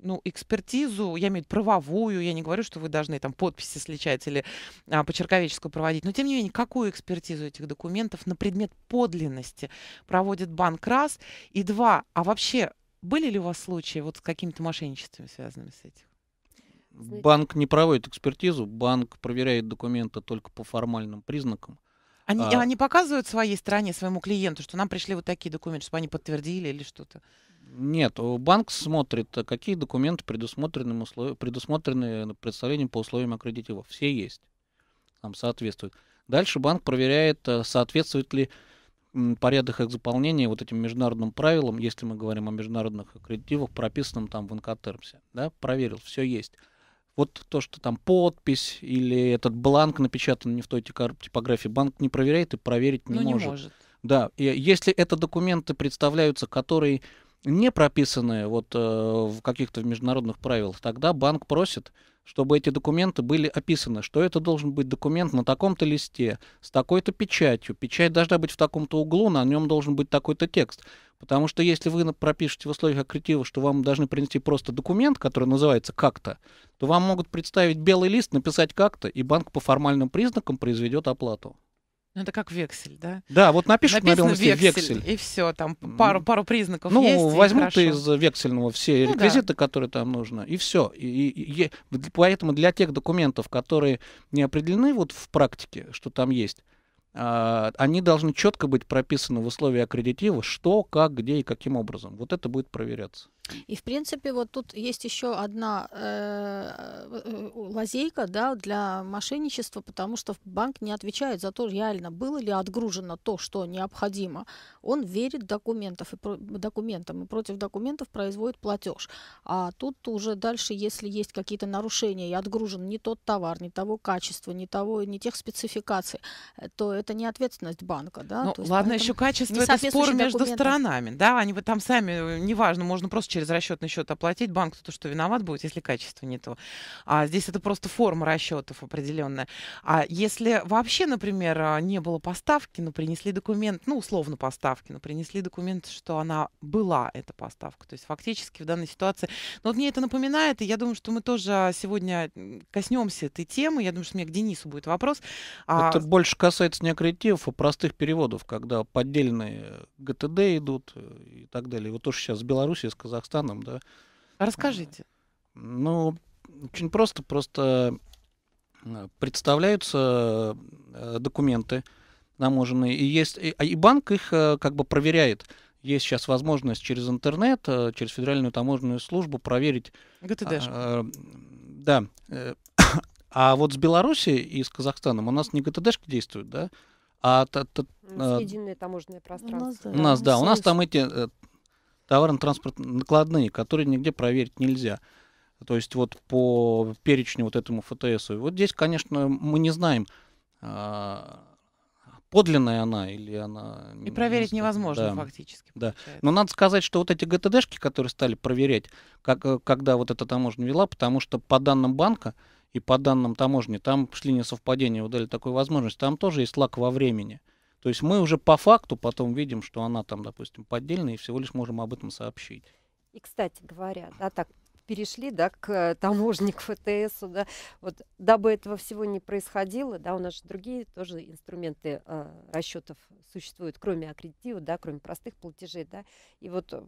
A: ну, экспертизу, я имею в виду правовую, я не говорю, что вы должны там подписи сличать или а, почерковеческую проводить, но тем не менее, какую экспертизу этих документов на предмет подлинности проводит банк раз, и два, а вообще были ли у вас случаи вот с какими-то мошенничествами, связанными с этим? Банк
C: не проводит экспертизу, банк проверяет документы только по формальным признакам. Они, а... они
A: показывают своей стране, своему клиенту, что нам пришли вот такие документы, чтобы они подтвердили или что-то?
C: Нет, э, банк смотрит, э, какие документы предусмотрены, услов... предусмотрены э, представлением по условиям аккредитива. Все есть. Там соответствуют. Дальше банк проверяет, соответствует ли порядок их заполнения вот этим международным правилам, если мы говорим о международных аккредитивах, прописанным там в инкотермсе. Да, проверил, все есть. Вот то, что там подпись или этот бланк напечатан не в той типографии, банк не проверяет и проверить не, ну, может. не может. Да, и если это документы представляются, которые не прописанные вот э, в каких-то международных правилах, тогда банк просит, чтобы эти документы были описаны, что это должен быть документ на таком-то листе, с такой-то печатью, печать должна быть в таком-то углу, на нем должен быть такой-то текст. Потому что если вы пропишете в условиях аккретива, что вам должны принести просто документ, который называется «как-то», то вам могут представить белый лист, написать «как-то», и банк по формальным признакам произведет оплату.
A: Ну, это как вексель, да?
C: Да, вот напишут Написано на белом вексель, вексель.
A: И все, там пару, пару признаков ну, есть. Ну, возьмут хорошо. из
C: вексельного все ну, реквизиты, да. которые там нужны, и все. И, и, и, поэтому для тех документов, которые не определены вот в практике, что там есть, а, они должны четко быть прописаны в условии аккредитива, что, как, где и каким образом. Вот это будет проверяться.
B: И в принципе вот тут есть еще одна э, э, лазейка, да, для мошенничества, потому что банк не отвечает за то, реально было ли отгружено то, что необходимо. Он верит документов и про, документам и против документов производит платеж. А тут уже дальше, если есть какие-то нарушения и отгружен не тот товар, не того качества, не того, не тех спецификаций, э, то это не ответственность банка, да? Ну, есть, ладно, еще качество это спор между документов.
A: сторонами, да, они бы там сами, э, неважно, можно просто через расчетный счет оплатить, банк то, что виноват будет, если качество не то. А здесь это просто форма расчетов определенная. А если вообще, например, а, не было поставки, но принесли документ, ну, условно поставки, но принесли документ, что она была, эта поставка, то есть фактически в данной ситуации, но вот мне это напоминает, и я думаю, что мы тоже а, сегодня коснемся этой темы, я думаю, что у меня к Денису будет вопрос. А это а...
C: больше касается, не креатив простых переводов, когда поддельные ГТД идут э, и так далее. Вот тоже сейчас с Белоруссией, с Казахстаном, да. А расскажите. Ну, очень просто, просто э, представляются э, документы таможенные, и есть, и, а, и банк их как бы проверяет. Есть сейчас возможность через интернет, через Федеральную таможенную службу проверить. ГТД. А, да, а вот с Белоруссией и с Казахстаном у нас не ГТДшка действуют, да? А, та, та, а...
D: Единое таможенное пространство. У нас,
C: да, у нас, да, у нас там эти э, товарно-транспортные накладные, которые нигде проверить нельзя. То есть вот по перечню вот этому ФТС. Вот здесь, конечно, мы не знаем, а, подлинная она или она...
A: И проверить не невозможно да, фактически.
C: Да. Но надо сказать, что вот эти ГТДшки, которые стали проверять, как, э, когда вот эта таможня вела, потому что по данным банка, и по данным таможни, там шли несовпадения, вот дали такую возможность, там тоже есть лак во времени. То есть мы уже по факту потом видим, что она там, допустим, поддельная, и всего лишь можем об этом сообщить.
D: И, кстати говоря, да, так перешли, да, к э, к ФТС, да, вот дабы этого всего не происходило, да, у нас же другие тоже инструменты э, расчетов существуют, кроме аккредитива, да, кроме простых платежей, да, и вот, э,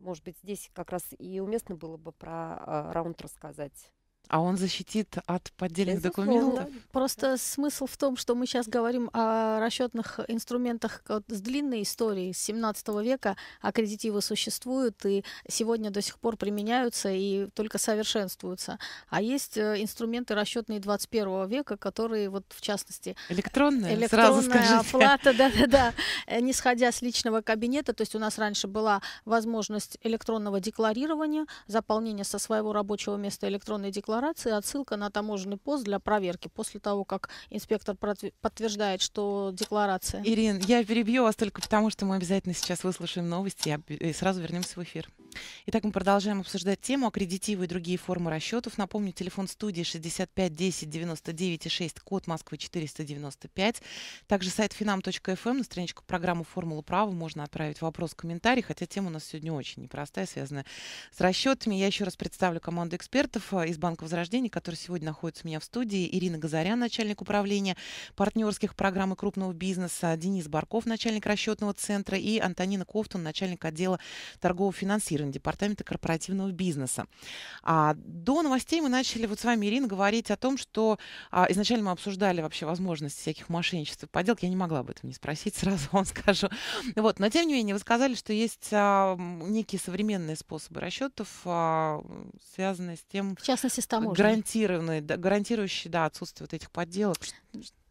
D: может быть, здесь как раз и уместно было бы про э, раунд рассказать.
A: А он защитит от поддельных документов?
D: Просто
B: смысл в том, что мы сейчас говорим о расчетных инструментах с длинной историей, с 17 века аккредитивы существуют и сегодня до сих пор применяются и только совершенствуются. А есть э, инструменты расчетные 21 века, которые вот в частности... Электронная, электронная сразу скажите. оплата, да-да-да, э, не сходя с личного кабинета, то есть у нас раньше была возможность электронного декларирования, заполнения со своего рабочего места электронной декларации, декларации отсылка на таможенный пост для проверки после того, как инспектор подтверждает, что декларация. Ирин,
A: я перебью вас только потому, что мы обязательно сейчас выслушаем новости и сразу вернемся в эфир. Итак, мы продолжаем обсуждать тему аккредитивы и другие формы расчетов. Напомню, телефон студии 65 10 99 6, код Москвы 495. Также сайт finam.fm, эм, на страничку программы «Формула права» можно отправить вопрос, комментарий, хотя тема у нас сегодня очень непростая, связанная с расчетами. Я еще раз представлю команду экспертов а, из Банка Возрождения, которые сегодня находятся у меня в студии. Ирина Газарян, начальник управления партнерских программ и крупного бизнеса, Денис Барков, начальник расчетного центра и Антонина Кофтун, начальник отдела торгового финансирования Департамента корпоративного бизнеса. А, до новостей мы начали вот с вами, Ирина, говорить о том, что а, изначально мы обсуждали вообще возможности всяких мошенничеств и подделок. Я не могла об этом не спросить, сразу вам скажу. Вот, но тем не менее, вы сказали, что есть а, некие современные способы расчетов, а, связанные с тем... В
B: частности, с таможней.
A: Гарантированные, да, гарантирующие да, отсутствие вот этих подделок.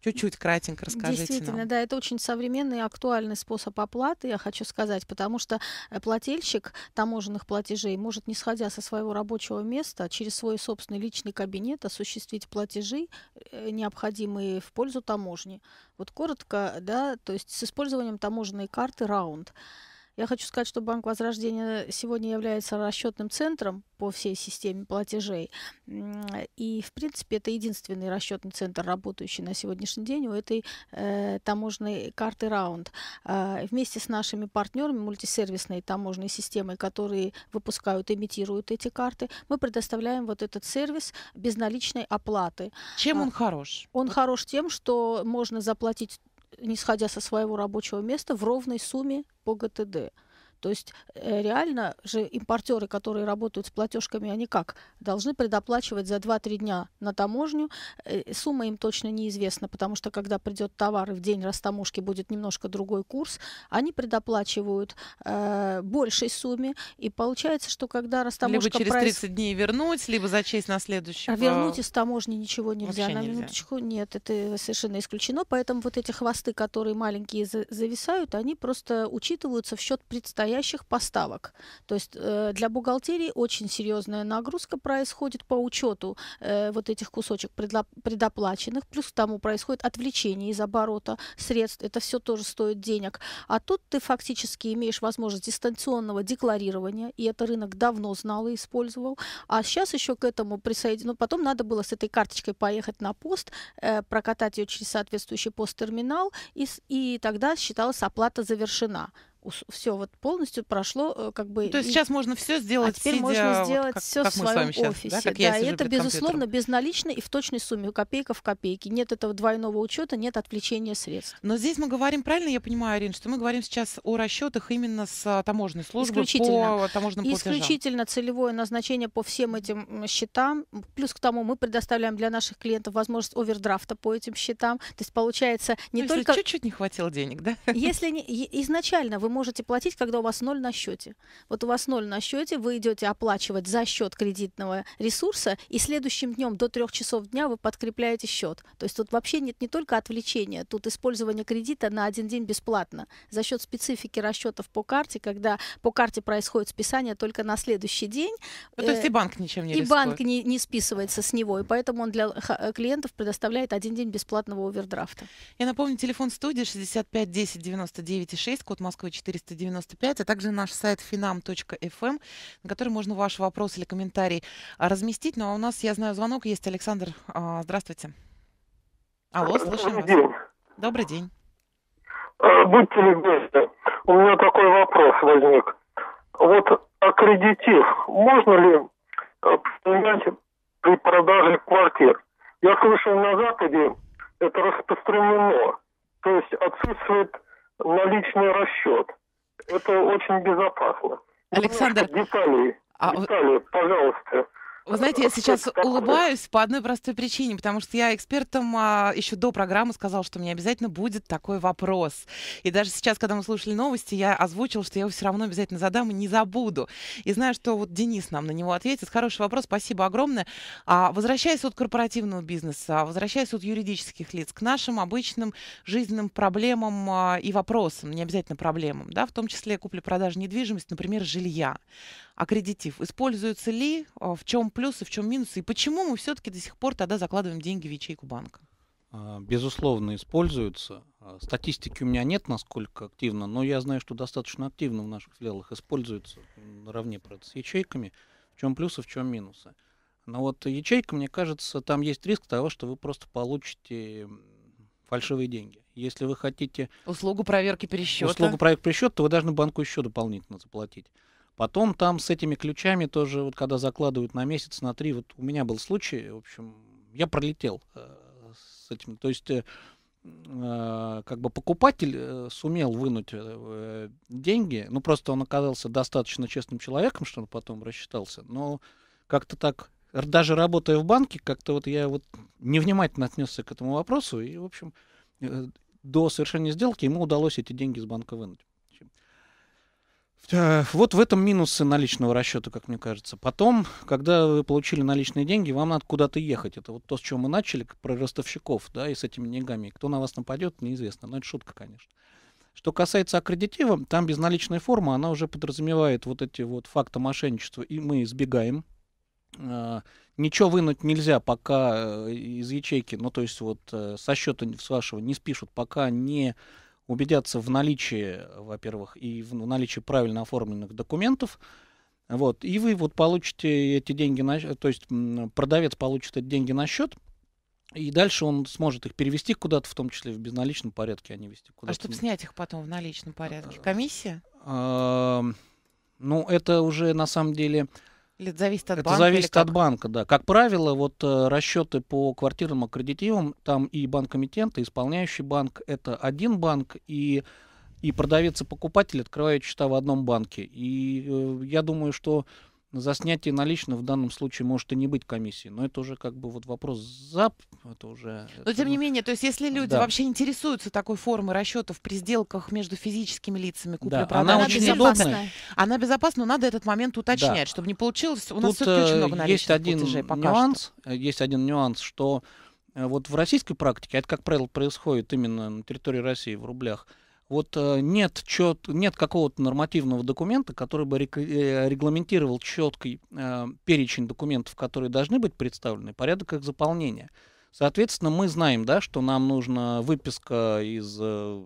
A: Чуть-чуть кратенько расскажите Действительно, нам.
B: да, это очень современный и актуальный способ оплаты, я хочу сказать, потому что э, плательщик таможенных платежей может, не сходя со своего рабочего места, через свой собственный личный кабинет осуществить платежи, э, необходимые в пользу таможни. Вот коротко, да, то есть с использованием таможенной карты «Раунд». Я хочу сказать, что Банк Возрождения сегодня является расчетным центром по всей системе платежей. И, в принципе, это единственный расчетный центр, работающий на сегодняшний день у этой э, таможенной карты «Раунд». Э, вместе с нашими партнерами мультисервисной таможенной системы, которые выпускают, имитируют эти карты, мы предоставляем вот этот сервис безналичной оплаты. Чем а, он хорош? Он вот. хорош тем, что можно заплатить не сходя со своего рабочего места, в ровной сумме по ГТД. То есть э, реально же импортеры, которые работают с платежками, они как? Должны предоплачивать за 2-3 дня на таможню. Э, сумма им точно неизвестна, потому что когда придет товар и в день растаможки будет немножко другой курс, они предоплачивают э, большей сумме. И получается, что когда растаможка... Либо через 30 прайс...
A: дней вернуть, либо зачесть на следующий. А вернуть из
B: таможни ничего нельзя. Вообще на нельзя. нет, это совершенно исключено. Поэтому вот эти хвосты, которые маленькие зависают, они просто учитываются в счет предстоящего настоящих поставок. То есть э, для бухгалтерии очень серьезная нагрузка происходит по учету э, вот этих кусочек предоплаченных, плюс к тому происходит отвлечение из оборота средств, это все тоже стоит денег. А тут ты фактически имеешь возможность дистанционного декларирования, и это рынок давно знал и использовал. А сейчас еще к этому присоединено, ну, потом надо было с этой карточкой поехать на пост, э, прокатать ее через соответствующий посттерминал, и, и тогда считалась оплата завершена все вот полностью прошло э, как бы. Ну, то есть и... сейчас можно все сделать. А теперь сидя, можно сделать вот, все в своем офисе, да, как да и это безусловно компьютером. безналично и в точной сумме копейка в копейке. Нет этого двойного учета, нет отвлечения средств. Но здесь мы говорим правильно, я понимаю, Арин, что мы говорим сейчас о
A: расчетах именно с а, таможенной службы по таможенным платежам.
B: Исключительно целевое назначение по всем этим счетам. Плюс к тому мы предоставляем для наших клиентов возможность овердрафта по этим счетам. То есть получается не ну, только чуть-чуть
A: не хватило денег, да?
B: Если не... изначально вы можете платить, когда у вас ноль на счете. Вот у вас ноль на счете, вы идете оплачивать за счет кредитного ресурса, и следующим днем до трех часов дня вы подкрепляете счет. То есть тут вообще нет не только отвлечения, тут использование кредита на один день бесплатно. За счет специфики расчетов по карте, когда по карте происходит списание только на следующий день. Ну, то есть э, и банк
A: ничем не И рискует. банк не,
B: не списывается с него, и поэтому он для э, клиентов предоставляет один день бесплатного овердрафта.
A: Я напомню, телефон студии 65 10 99 6, код Москвы 4 495, а также наш сайт finam.fm, эм, на который можно ваш вопрос или комментарий а, разместить. Ну а у нас, я знаю, звонок есть. Александр, а, здравствуйте. Алло, слушаем вас. День. Добрый день. А, будьте любезны, у меня такой вопрос возник. Вот аккредитив можно ли
D: применять при продаже квартир? Я слышал на Западе, это распространено. То есть отсутствует наличный расчет. Это очень безопасно. Александр, Немножко деталей, а... деталей, пожалуйста.
A: Вы знаете, я сейчас улыбаюсь по одной простой причине, потому что я экспертам а, еще до программы сказал, что мне обязательно будет такой вопрос. И даже сейчас, когда мы слушали новости, я озвучил, что я его все равно обязательно задам и не забуду. И знаю, что вот Денис нам на него ответит. Хороший вопрос, спасибо огромное. А, возвращаясь от корпоративного бизнеса, возвращаясь от юридических лиц к нашим обычным жизненным проблемам а, и вопросам, не обязательно проблемам, да, в том числе купли-продажи недвижимости, например, жилья аккредитив, используется ли, а, в чем плюсы, в чем минусы, и почему мы все-таки до сих пор тогда закладываем деньги в ячейку банка? А,
C: безусловно, используются. А, статистики у меня нет, насколько активно, но я знаю, что достаточно активно в наших филиалах используются наравне правда, с ячейками. В чем плюсы, в чем минусы. Но вот ячейка, мне кажется, там есть риск того, что вы просто получите фальшивые деньги. Если вы хотите...
A: Услугу проверки пересчета. Услугу проверки пересчета, то вы
C: должны банку еще дополнительно заплатить. Потом там с этими ключами тоже, вот когда закладывают на месяц, на три, вот у меня был случай, в общем, я пролетел э, с этим. То есть, э, э, как бы покупатель сумел вынуть деньги, ну просто он оказался достаточно честным человеком, что он потом рассчитался, но как-то так, даже работая в банке, как-то вот я вот невнимательно отнесся к этому вопросу, и, в общем, до совершения сделки ему удалось эти деньги с банка вынуть. Э, вот в этом минусы наличного расчета, как мне кажется. Потом, когда вы получили наличные деньги, вам надо куда-то ехать. Это вот то, с чего мы начали, про ростовщиков, да, и с этими деньгами. Кто на вас нападет, неизвестно. Но это шутка, конечно. Что касается аккредитива, там безналичная форма, она уже подразумевает вот эти вот факты мошенничества, и мы избегаем. Э, ничего вынуть нельзя пока э, из ячейки, ну то есть вот со счета с вашего не спишут, пока не убедятся в наличии, во-первых, и в наличии правильно оформленных документов, вот, и вы вот получите эти деньги, на, то есть продавец получит эти деньги на счет, и дальше он сможет их перевести куда-то, в том числе в безналичном порядке, а не вести а куда-то. А чтобы
A: снять их потом в наличном порядке, а, комиссия?
C: А, ну, это уже на самом деле
A: или это зависит от это банка? Это зависит от
C: банка, да. Как правило, вот э, расчеты по квартирным аккредитивам, там и банк-эмитент, и исполняющий банк, это один банк, и, и продавец и покупатель открывают счета в одном банке. И э, я думаю, что ну, за снятие наличных в данном случае может и не быть комиссии, но это уже как бы вот вопрос ЗАП, это уже... Но это, тем не
A: менее, то есть если люди да. вообще интересуются такой формой расчетов при сделках между физическими лицами купли-продажи, да, она, она очень удобная. Она безопасна, но надо этот момент уточнять, да. чтобы не получилось, у Тут нас все-таки очень э, много наличных есть один платежей пока нюанс,
C: что. Э, есть один нюанс, что э, вот в российской практике, а это, как правило, происходит именно на территории России в рублях, вот э, нет, чет, нет какого-то нормативного документа, который бы э, регламентировал четкий э, перечень документов, которые должны быть представлены, порядок их заполнения. Соответственно, мы знаем, да, что нам нужна выписка из э,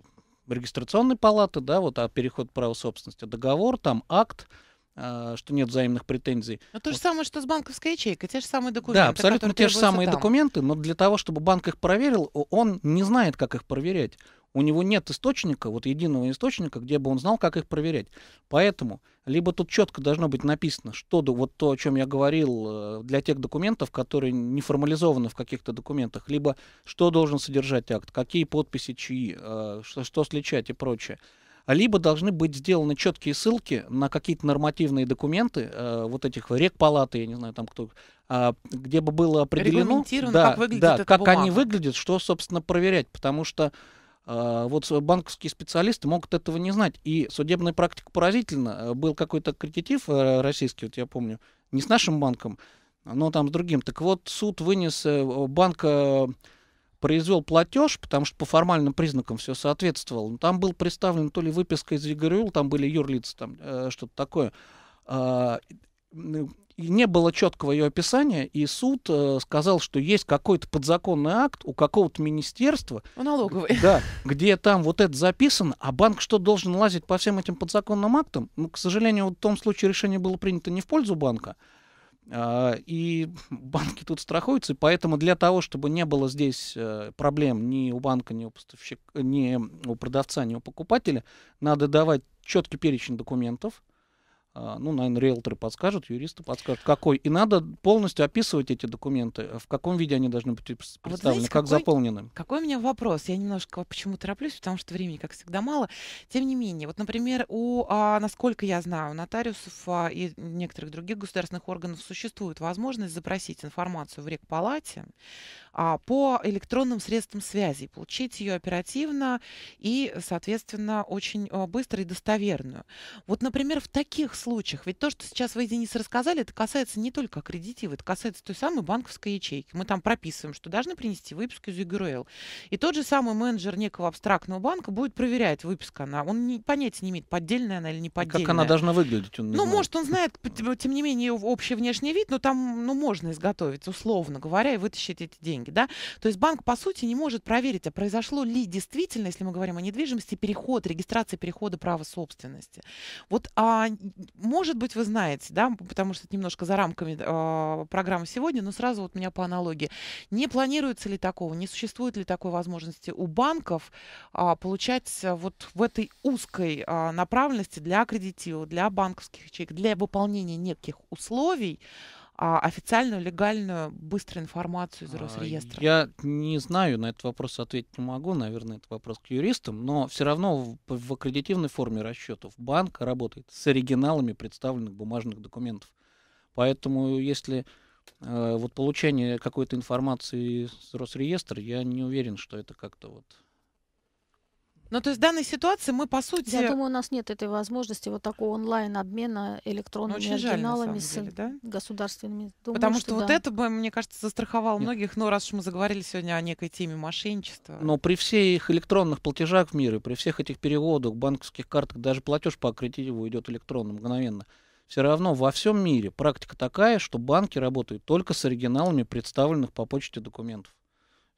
C: регистрационной палаты, да, вот о а переход права собственности, договор, там акт, э, что нет взаимных претензий.
A: Но ну, то же вот. самое, что с банковской ячейкой, те же самые документы. Да, абсолютно те же самые там.
C: документы, но для того, чтобы банк их проверил, он не знает, как их проверять. У него нет источника, вот единого источника, где бы он знал, как их проверять. Поэтому либо тут четко должно быть написано, что вот то, о чем я говорил, э, для тех документов, которые не формализованы в каких-то документах, либо что должен содержать акт, какие подписи, чьи, что, э, что сличать и прочее либо должны быть сделаны четкие ссылки на какие-то нормативные документы, э, вот этих рекпалаты, я не знаю, там кто, э, где бы было определено, да, как, выглядит да, как они выглядят, что, собственно, проверять, потому что а, вот банковские специалисты могут этого не знать. И судебная практика поразительна. Э, был какой-то крититив э, российский, вот я помню, не с нашим банком, но там с другим. Так вот, суд вынес э, банка произвел платеж, потому что по формальным признакам все соответствовало. Там был представлен то ли выписка из ЕГРЮЛ, там были юрлицы, там что-то такое. А, не было четкого ее описания, и суд э, сказал, что есть какой-то подзаконный акт у какого-то министерства.
A: У налоговой. Да,
C: где там вот это записано, а банк что, должен лазить по всем этим подзаконным актам? Ну, к сожалению, в том случае решение было принято не в пользу банка, э, и банки тут страхуются, и поэтому для того, чтобы не было здесь э, проблем ни у банка, ни у поставщика, ни у продавца, ни у покупателя, надо давать четкий перечень документов, а, ну, наверное, риэлторы подскажут, юристы подскажут, какой. И надо полностью описывать эти документы, в каком виде они должны быть представлены, а вот знаете, как какой, заполнены.
A: Какой у меня вопрос? Я немножко почему тороплюсь, потому что времени, как всегда, мало. Тем не менее, вот, например, у, а, насколько я знаю, у нотариусов а, и некоторых других государственных органов существует возможность запросить информацию в Рекпалате а, по электронным средствам связи, получить ее оперативно и, соответственно, очень а, быстро и достоверную. Вот, например, в таких случаях. Ведь то, что сейчас вы, Денис, рассказали, это касается не только аккредитива, это касается той самой банковской ячейки. Мы там прописываем, что должны принести выписку из ЮГРЛ. И тот же самый менеджер некого абстрактного банка будет проверять, выписка она. Он не, понятия не имеет, поддельная она или не поддельная. Как она должна
C: выглядеть? Он ну, знает. может,
A: он знает, тем не менее, общий внешний вид, но там ну, можно изготовить, условно говоря, и вытащить эти деньги. Да? То есть банк, по сути, не может проверить, а произошло ли действительно, если мы говорим о недвижимости, переход, регистрация перехода права собственности. Вот а, может быть, вы знаете, да, потому что это немножко за рамками э, программы сегодня, но сразу вот у меня по аналогии. Не планируется ли такого, не существует ли такой возможности у банков а, э, получать вот в этой узкой э, направленности для аккредитива, для банковских ячеек, для выполнения неких условий, а, официальную, легальную, быструю информацию из а, Росреестра?
C: Я не знаю, на этот вопрос ответить не могу, наверное, это вопрос к юристам, но все равно в, в аккредитивной форме расчетов банк работает с оригиналами представленных бумажных документов. Поэтому если э, вот получение какой-то информации из Росреестра, я не уверен, что это как-то
A: вот ну, то есть в данной ситуации мы,
B: по сути... Я думаю, у нас нет этой возможности вот такого онлайн-обмена электронными ну, очень оригиналами деле, с да? государственными. Думаю, Потому что, что да. вот
A: это бы, мне кажется, застраховал нет. многих, но ну, раз уж мы заговорили сегодня о некой теме мошенничества. Но
C: при всех электронных платежах в мире, при всех этих переводах, банковских картах, даже платеж по аккредитиву идет электронно, мгновенно. Все равно во всем мире практика такая, что банки работают только с оригиналами представленных по почте документов.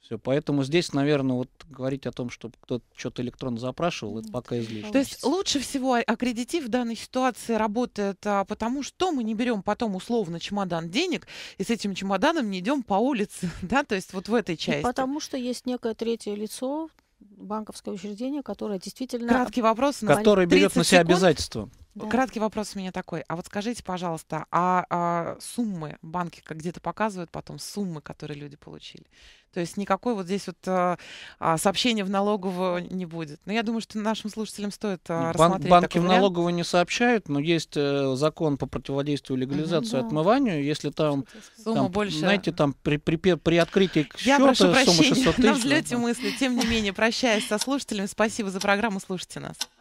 C: Все, поэтому здесь, наверное, вот говорить о том, что кто-то что-то электронно запрашивал, это пока излишне. То есть
A: лучше всего аккредитив в данной ситуации работает, а, потому что мы не берем потом условно чемодан денег и с этим чемоданом не идем по улице, да, то есть вот в этой части. И
B: потому что есть некое третье лицо, банковское учреждение, которое действительно... Краткий вопрос.
A: Которое берет на себя секунд. обязательства. Да. Краткий вопрос у меня такой. А вот скажите, пожалуйста, а, а суммы банки где-то показывают потом суммы, которые люди получили? То есть никакой вот здесь вот а, а сообщения в налоговую не будет. Но ну, я думаю, что нашим слушателям стоит а, Бан- рассмотреть Банки в налоговую
C: не сообщают, но есть э, закон по противодействию легализации угу, да. отмыванию. Если там,
A: сумма там больше... знаете,
C: там при, при, при открытии я счета сумма 600 тысяч. на взлете да.
A: мысли. Тем не менее, прощаюсь со слушателями, спасибо за программу, слушайте нас.